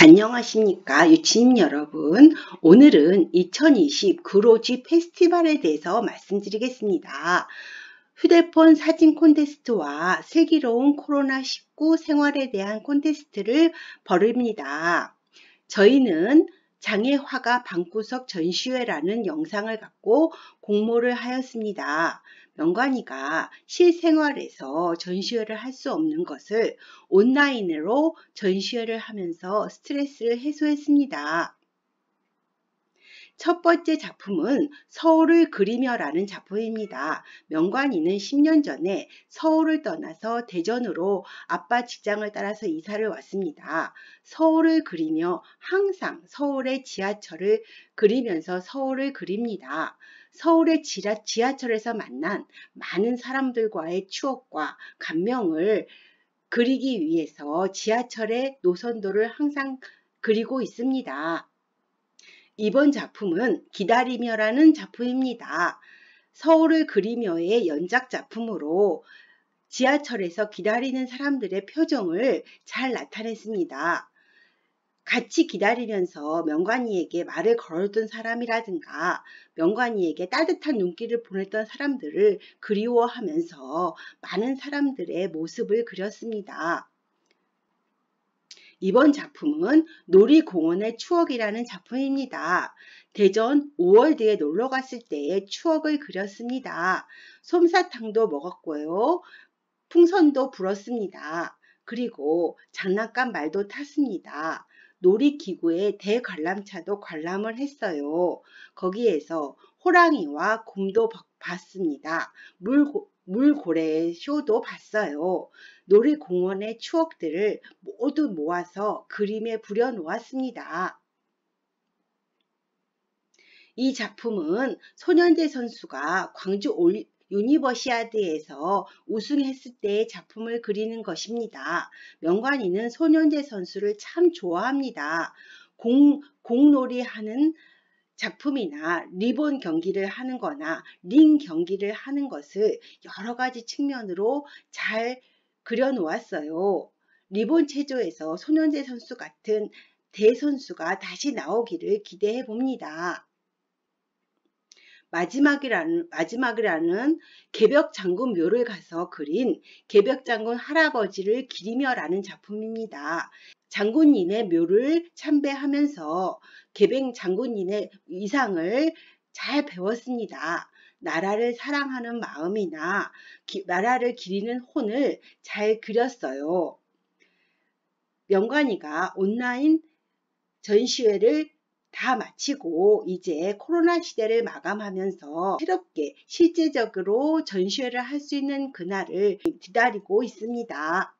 안녕하십니까 유치님 여러분 오늘은 2020 그로지 페스티벌에 대해서 말씀드리겠습니다. 휴대폰 사진 콘테스트와 슬기로운 코로나19 생활에 대한 콘테스트를 벌입니다. 저희는 장애화가 방구석 전시회라는 영상을 갖고 공모를 하였습니다. 명관이가 실생활에서 전시회를 할 수 없는 것을 온라인으로 전시회를 하면서 스트레스를 해소했습니다. 첫 번째 작품은 서울을 그리며라는 작품입니다. 명관이는 10년 전에 서울을 떠나서 대전으로 아빠 직장을 따라서 이사를 왔습니다. 서울을 그리며 항상 서울의 지하철을 그리면서 서울을 그립니다. 서울의 지하, 지하철에서 만난 많은 사람들과의 추억과 감명을 그리기 위해서 지하철의 노선도를 항상 그리고 있습니다. 이번 작품은 기다리며라는 작품입니다. 서울을 그리며의 연작 작품으로 지하철에서 기다리는 사람들의 표정을 잘 나타냈습니다. 같이 기다리면서 명관이에게 말을 걸어둔 사람이라든가 명관이에게 따뜻한 눈길을 보냈던 사람들을 그리워하면서 많은 사람들의 모습을 그렸습니다. 이번 작품은 놀이공원의 추억이라는 작품입니다. 대전 5월드에 놀러 갔을 때의 추억을 그렸습니다. 솜사탕도 먹었고요. 풍선도 불었습니다. 그리고 장난감 말도 탔습니다. 놀이기구의 대관람차도 관람을 했어요. 거기에서 호랑이와 곰도 봤습니다. 물고, 물고래의 쇼도 봤어요. 놀이공원의 추억들을 모두 모아서 그림에 부려놓았습니다. 이 작품은 소년제 선수가 광주 올 유니버시아드에서 우승했을 때의 작품을 그리는 것입니다. 명관이는 소년제 선수를 참 좋아합니다. 공, 공놀이하는 작품이나 리본 경기를 하는 거나 링 경기를 하는 것을 여러 가지 측면으로 잘 그려놓았어요. 리본 체조에서 손현재 선수 같은 대선수가 다시 나오기를 기대해 봅니다. 마지막이라는, 마지막이라는 개벽장군묘를 가서 그린 개벽장군 할아버지를 기리며라는 작품입니다. 장군님의 묘를 참배하면서 개백 장군님의위상을잘 배웠습니다. 나라를 사랑하는 마음이나 기, 나라를 기리는 혼을 잘 그렸어요. 명관이가 온라인 전시회를 다 마치고 이제 코로나 시대를 마감하면서 새롭게 실제적으로 전시회를 할 수 있는 그날을 기다리고 있습니다.